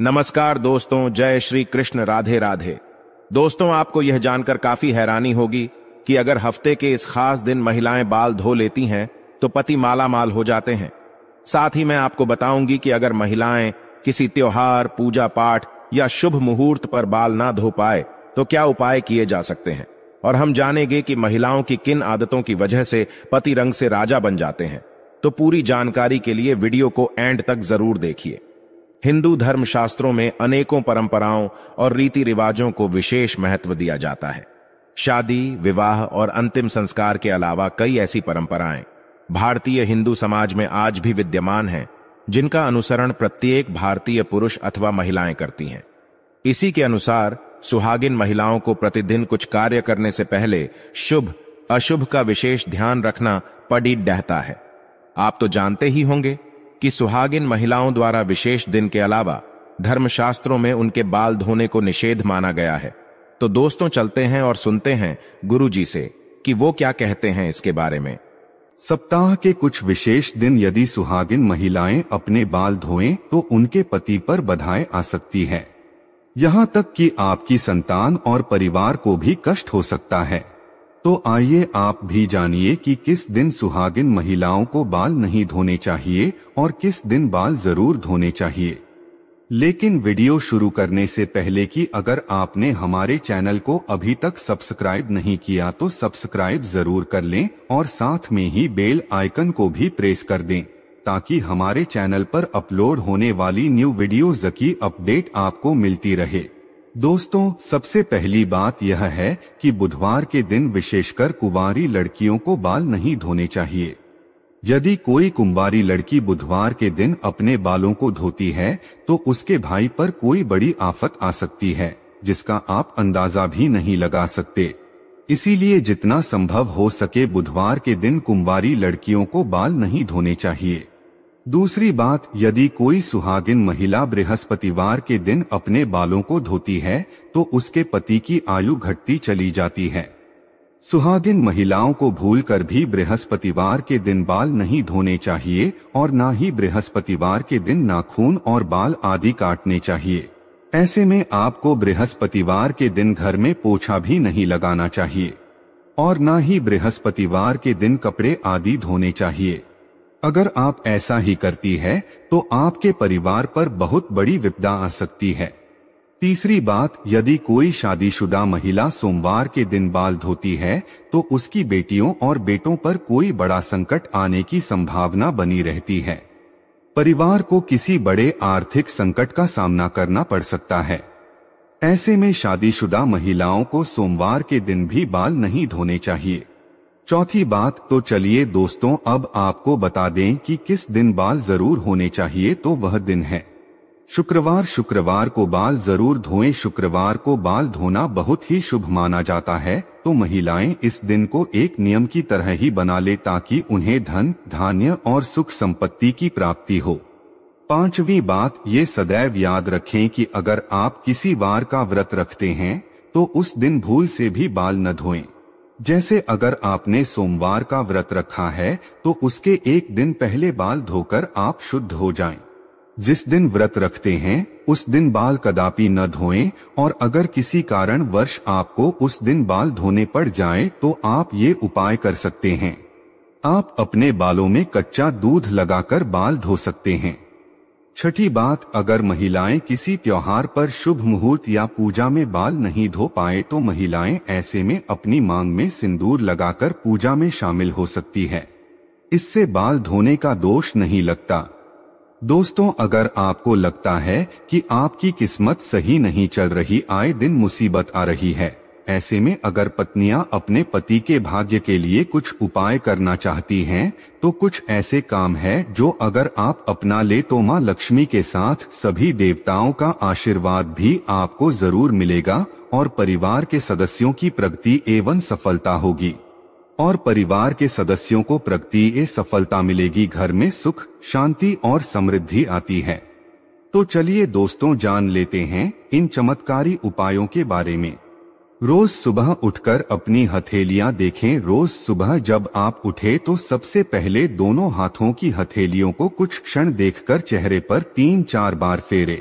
नमस्कार दोस्तों जय श्री कृष्ण राधे राधे दोस्तों आपको यह जानकर काफी हैरानी होगी कि अगर हफ्ते के इस खास दिन महिलाएं बाल धो लेती हैं तो पति माला माल हो जाते हैं साथ ही मैं आपको बताऊंगी कि अगर महिलाएं किसी त्योहार पूजा पाठ या शुभ मुहूर्त पर बाल ना धो पाए तो क्या उपाय किए जा सकते हैं और हम जानेंगे कि महिलाओं की किन आदतों की वजह से पति रंग से राजा बन जाते हैं तो पूरी जानकारी के लिए वीडियो को एंड तक जरूर देखिए हिंदू धर्म शास्त्रों में अनेकों परंपराओं और रीति रिवाजों को विशेष महत्व दिया जाता है शादी विवाह और अंतिम संस्कार के अलावा कई ऐसी परंपराएं भारतीय हिंदू समाज में आज भी विद्यमान हैं जिनका अनुसरण प्रत्येक भारतीय पुरुष अथवा महिलाएं करती हैं इसी के अनुसार सुहागिन महिलाओं को प्रतिदिन कुछ कार्य करने से पहले शुभ अशुभ का विशेष ध्यान रखना पड़ी डहता है आप तो जानते ही होंगे कि सुहागिन महिलाओं द्वारा विशेष दिन के अलावा धर्मशास्त्रों में उनके बाल धोने को निषेध माना गया है तो दोस्तों चलते हैं और सुनते हैं गुरु जी से कि वो क्या कहते हैं इसके बारे में सप्ताह के कुछ विशेष दिन यदि सुहागिन महिलाएं अपने बाल धोएं तो उनके पति पर बधाएं आ सकती है यहाँ तक कि आपकी संतान और परिवार को भी कष्ट हो सकता है तो आइए आप भी जानिए कि किस दिन सुहागिन महिलाओं को बाल नहीं धोने चाहिए और किस दिन बाल जरूर धोने चाहिए लेकिन वीडियो शुरू करने से पहले कि अगर आपने हमारे चैनल को अभी तक सब्सक्राइब नहीं किया तो सब्सक्राइब जरूर कर लें और साथ में ही बेल आइकन को भी प्रेस कर दें ताकि हमारे चैनल पर अपलोड होने वाली न्यू वीडियोज की अपडेट आपको मिलती रहे दोस्तों सबसे पहली बात यह है कि बुधवार के दिन विशेषकर कुंवारी लड़कियों को बाल नहीं धोने चाहिए यदि कोई कुंवारी लड़की बुधवार के दिन अपने बालों को धोती है तो उसके भाई पर कोई बड़ी आफत आ सकती है जिसका आप अंदाजा भी नहीं लगा सकते इसीलिए जितना संभव हो सके बुधवार के दिन कुंवारी लड़कियों को बाल नहीं धोने चाहिए दूसरी बात यदि कोई सुहागिन महिला बृहस्पतिवार के दिन अपने बालों को धोती है तो उसके पति की आयु घटती चली जाती है सुहागिन महिलाओं को भूलकर भी बृहस्पतिवार के दिन बाल नहीं धोने चाहिए और न ही बृहस्पतिवार के दिन नाखून और बाल आदि काटने चाहिए ऐसे में आपको बृहस्पतिवार के दिन घर में पोछा भी नहीं लगाना चाहिए और न ही बृहस्पतिवार के दिन कपड़े आदि धोने चाहिए अगर आप ऐसा ही करती है तो आपके परिवार पर बहुत बड़ी विपदा आ सकती है तीसरी बात यदि कोई शादीशुदा महिला सोमवार के दिन बाल धोती है तो उसकी बेटियों और बेटों पर कोई बड़ा संकट आने की संभावना बनी रहती है परिवार को किसी बड़े आर्थिक संकट का सामना करना पड़ सकता है ऐसे में शादीशुदा महिलाओं को सोमवार के दिन भी बाल नहीं धोने चाहिए चौथी बात तो चलिए दोस्तों अब आपको बता दें कि किस दिन बाल जरूर होने चाहिए तो वह दिन है शुक्रवार शुक्रवार को बाल जरूर धोएं शुक्रवार को बाल धोना बहुत ही शुभ माना जाता है तो महिलाएं इस दिन को एक नियम की तरह ही बना ले ताकि उन्हें धन धान्य और सुख संपत्ति की प्राप्ति हो पांचवी बात ये सदैव याद रखें कि अगर आप किसी वार का व्रत रखते हैं तो उस दिन भूल से भी बाल न धोएं जैसे अगर आपने सोमवार का व्रत रखा है तो उसके एक दिन पहले बाल धोकर आप शुद्ध हो जाएं। जिस दिन व्रत रखते हैं उस दिन बाल कदापि न धोएं और अगर किसी कारण वर्ष आपको उस दिन बाल धोने पड़ जाए तो आप ये उपाय कर सकते हैं आप अपने बालों में कच्चा दूध लगाकर बाल धो सकते हैं छठी बात अगर महिलाएं किसी त्योहार पर शुभ मुहूर्त या पूजा में बाल नहीं धो पाए तो महिलाएं ऐसे में अपनी मांग में सिंदूर लगाकर पूजा में शामिल हो सकती है इससे बाल धोने का दोष नहीं लगता दोस्तों अगर आपको लगता है कि आपकी किस्मत सही नहीं चल रही आए दिन मुसीबत आ रही है ऐसे में अगर पत्नियां अपने पति के भाग्य के लिए कुछ उपाय करना चाहती हैं, तो कुछ ऐसे काम हैं जो अगर आप अपना ले तो माँ लक्ष्मी के साथ सभी देवताओं का आशीर्वाद भी आपको जरूर मिलेगा और परिवार के सदस्यों की प्रगति एवं सफलता होगी और परिवार के सदस्यों को प्रगति ए सफलता मिलेगी घर में सुख शांति और समृद्धि आती है तो चलिए दोस्तों जान लेते हैं इन चमत्कारी उपायों के बारे में रोज सुबह उठकर अपनी हथेलियां देखें रोज सुबह जब आप उठे तो सबसे पहले दोनों हाथों की हथेलियों को कुछ क्षण देखकर चेहरे पर तीन चार बार फेरे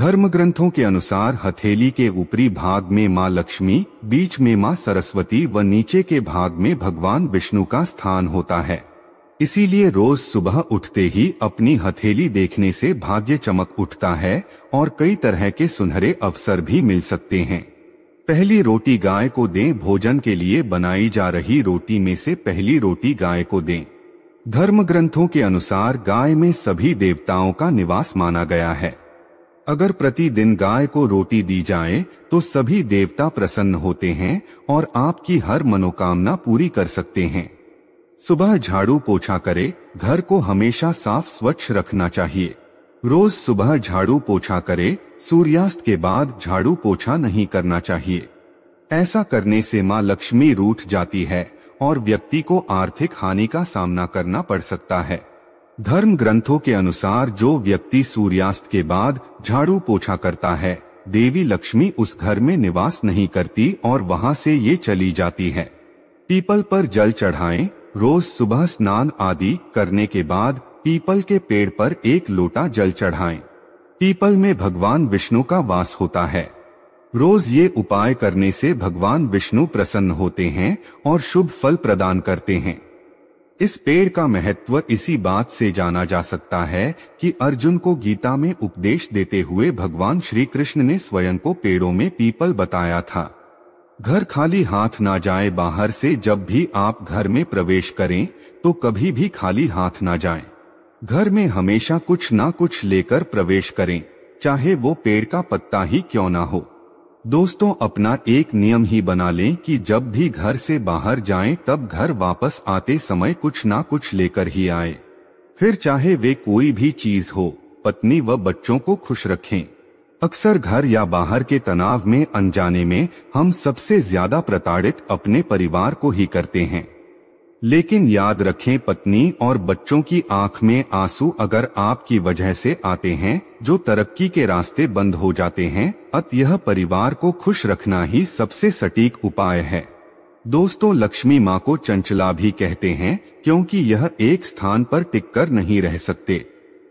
धर्म ग्रंथों के अनुसार हथेली के ऊपरी भाग में माँ लक्ष्मी बीच में माँ सरस्वती व नीचे के भाग में भगवान विष्णु का स्थान होता है इसीलिए रोज सुबह उठते ही अपनी हथेली देखने से भाग्य चमक उठता है और कई तरह के सुनहरे अवसर भी मिल सकते हैं पहली रोटी गाय को दें भोजन के लिए बनाई जा रही रोटी में से पहली रोटी गाय को दें धर्म ग्रंथों के अनुसार गाय में सभी देवताओं का निवास माना गया है अगर प्रतिदिन गाय को रोटी दी जाए तो सभी देवता प्रसन्न होते हैं और आपकी हर मनोकामना पूरी कर सकते हैं सुबह झाड़ू पोछा करें घर को हमेशा साफ स्वच्छ रखना चाहिए रोज सुबह झाड़ू पोछा करें सूर्यास्त के बाद झाड़ू पोछा नहीं करना चाहिए ऐसा करने से माँ लक्ष्मी रूठ जाती है और व्यक्ति को आर्थिक हानि का सामना करना पड़ सकता है धर्म ग्रंथों के अनुसार जो व्यक्ति सूर्यास्त के बाद झाड़ू पोछा करता है देवी लक्ष्मी उस घर में निवास नहीं करती और वहाँ से ये चली जाती है पीपल पर जल चढ़ाएं, रोज सुबह स्नान आदि करने के बाद पीपल के पेड़ पर एक लोटा जल चढ़ाएं। पीपल में भगवान विष्णु का वास होता है रोज ये उपाय करने से भगवान विष्णु प्रसन्न होते हैं और शुभ फल प्रदान करते हैं इस पेड़ का महत्व इसी बात से जाना जा सकता है कि अर्जुन को गीता में उपदेश देते हुए भगवान श्री कृष्ण ने स्वयं को पेड़ों में पीपल बताया था घर खाली हाथ ना जाए बाहर से जब भी आप घर में प्रवेश करें तो कभी भी खाली हाथ ना जाएं। घर में हमेशा कुछ ना कुछ लेकर प्रवेश करें चाहे वो पेड़ का पत्ता ही क्यों ना हो दोस्तों अपना एक नियम ही बना लें कि जब भी घर से बाहर जाएं तब घर वापस आते समय कुछ ना कुछ लेकर ही आए फिर चाहे वे कोई भी चीज हो पत्नी व बच्चों को खुश रखें अक्सर घर या बाहर के तनाव में अनजाने में हम सबसे ज्यादा प्रताड़ित अपने परिवार को ही करते हैं लेकिन याद रखें पत्नी और बच्चों की आंख में आंसू अगर आपकी वजह से आते हैं जो तरक्की के रास्ते बंद हो जाते हैं अत यह परिवार को खुश रखना ही सबसे सटीक उपाय है दोस्तों लक्ष्मी माँ को चंचला भी कहते हैं क्योंकि यह एक स्थान पर टिककर नहीं रह सकते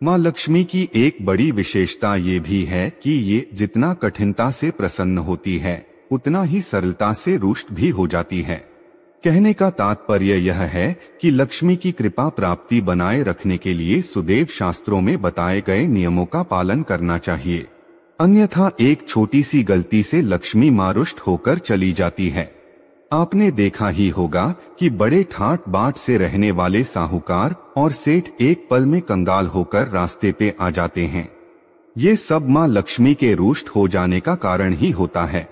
माँ लक्ष्मी की एक बड़ी विशेषता ये भी है कि ये जितना कठिनता से प्रसन्न होती है उतना ही सरलता से रुष्ट भी हो जाती है कहने का तात्पर्य यह है कि लक्ष्मी की कृपा प्राप्ति बनाए रखने के लिए सुदेव शास्त्रों में बताए गए नियमों का पालन करना चाहिए अन्यथा एक छोटी सी गलती से लक्ष्मी मारुष्ट होकर चली जाती है आपने देखा ही होगा कि बड़े ठाट बाट से रहने वाले साहूकार और सेठ एक पल में कंगाल होकर रास्ते पे आ जाते हैं ये सब माँ लक्ष्मी के रुष्ट हो जाने का कारण ही होता है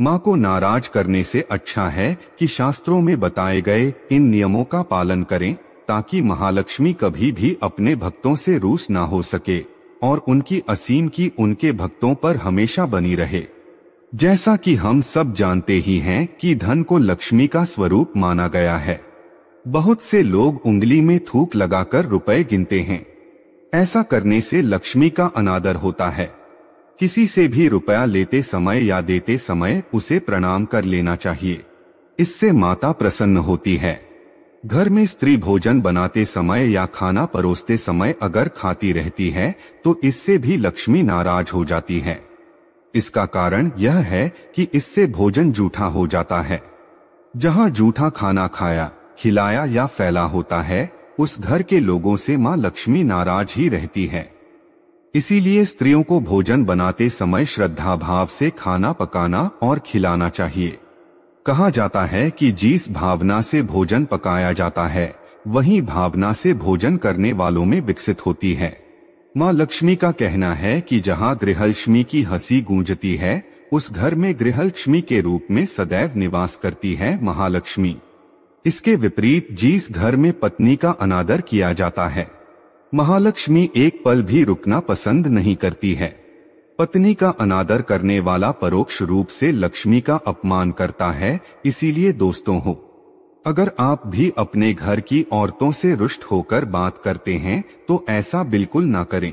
माँ को नाराज करने से अच्छा है कि शास्त्रों में बताए गए इन नियमों का पालन करें ताकि महालक्ष्मी कभी भी अपने भक्तों से रूस ना हो सके और उनकी असीम की उनके भक्तों पर हमेशा बनी रहे जैसा कि हम सब जानते ही हैं कि धन को लक्ष्मी का स्वरूप माना गया है बहुत से लोग उंगली में थूक लगाकर रुपए गिनते हैं ऐसा करने से लक्ष्मी का अनादर होता है किसी से भी रुपया लेते समय या देते समय उसे प्रणाम कर लेना चाहिए इससे माता प्रसन्न होती है घर में स्त्री भोजन बनाते समय या खाना परोसते समय अगर खाती रहती है तो इससे भी लक्ष्मी नाराज हो जाती है इसका कारण यह है कि इससे भोजन जूठा हो जाता है जहाँ जूठा खाना खाया खिलाया या फैला होता है उस घर के लोगों से माँ लक्ष्मी नाराज ही रहती है इसीलिए स्त्रियों को भोजन बनाते समय श्रद्धा भाव से खाना पकाना और खिलाना चाहिए कहा जाता है कि जिस भावना से भोजन पकाया जाता है वही भावना से भोजन करने वालों में विकसित होती है माँ लक्ष्मी का कहना है कि जहाँ गृहलक्ष्मी की हंसी गूंजती है उस घर में गृहलक्ष्मी के रूप में सदैव निवास करती है महालक्ष्मी इसके विपरीत जिस घर में पत्नी का अनादर किया जाता है महालक्ष्मी एक पल भी रुकना पसंद नहीं करती है पत्नी का अनादर करने वाला परोक्ष रूप से लक्ष्मी का अपमान करता है इसीलिए दोस्तों हो अगर आप भी अपने घर की औरतों से रुष्ट होकर बात करते हैं तो ऐसा बिल्कुल ना करें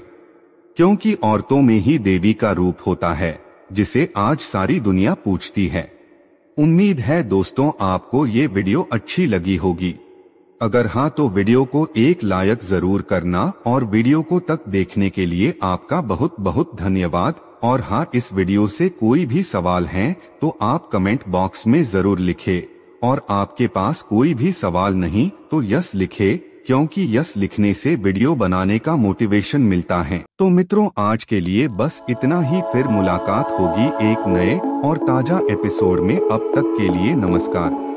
क्योंकि औरतों में ही देवी का रूप होता है जिसे आज सारी दुनिया पूछती है उम्मीद है दोस्तों आपको ये वीडियो अच्छी लगी होगी अगर हाँ तो वीडियो को एक लायक जरूर करना और वीडियो को तक देखने के लिए आपका बहुत बहुत धन्यवाद और हाँ इस वीडियो से कोई भी सवाल है तो आप कमेंट बॉक्स में जरूर लिखे और आपके पास कोई भी सवाल नहीं तो यस लिखे क्योंकि यस लिखने से वीडियो बनाने का मोटिवेशन मिलता है तो मित्रों आज के लिए बस इतना ही फिर मुलाकात होगी एक नए और ताजा एपिसोड में अब तक के लिए नमस्कार